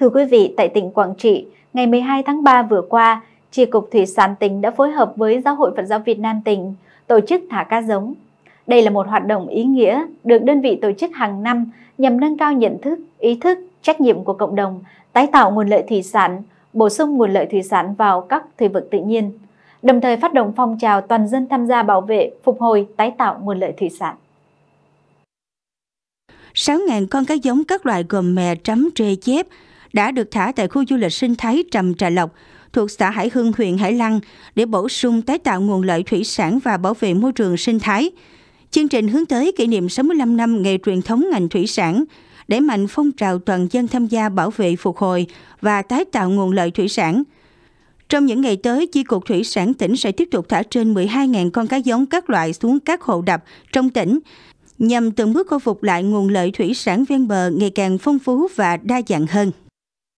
Thưa quý vị, tại tỉnh Quảng Trị, ngày 12 tháng 3 vừa qua, Tri Cục Thủy sản tỉnh đã phối hợp với Giáo hội Phật giáo Việt Nam tỉnh tổ chức thả cá giống. Đây là một hoạt động ý nghĩa được đơn vị tổ chức hàng năm nhằm nâng cao nhận thức, ý thức, trách nhiệm của cộng đồng, tái tạo nguồn lợi thủy sản, bổ sung nguồn lợi thủy sản vào các thủy vực tự nhiên, đồng thời phát động phong trào toàn dân tham gia bảo vệ, phục hồi, tái tạo nguồn lợi thủy sản. 6.000 con cá giống các loại gồm mè, trắm, trê, chép, đã được thả tại khu du lịch sinh thái Trầm Trà Lộc thuộc xã Hải Hưng, huyện Hải Lăng để bổ sung tái tạo nguồn lợi thủy sản và bảo vệ môi trường sinh thái. Chương trình hướng tới kỷ niệm 65 năm nghề truyền thống ngành thủy sản, đẩy mạnh phong trào toàn dân tham gia bảo vệ phục hồi và tái tạo nguồn lợi thủy sản. Trong những ngày tới, Chi cục Thủy sản tỉnh sẽ tiếp tục thả trên 12.000 con cá giống các loại xuống các hồ đập trong tỉnh, nhằm từng bước khôi phục lại nguồn lợi thủy sản ven bờ ngày càng phong phú và đa dạng hơn.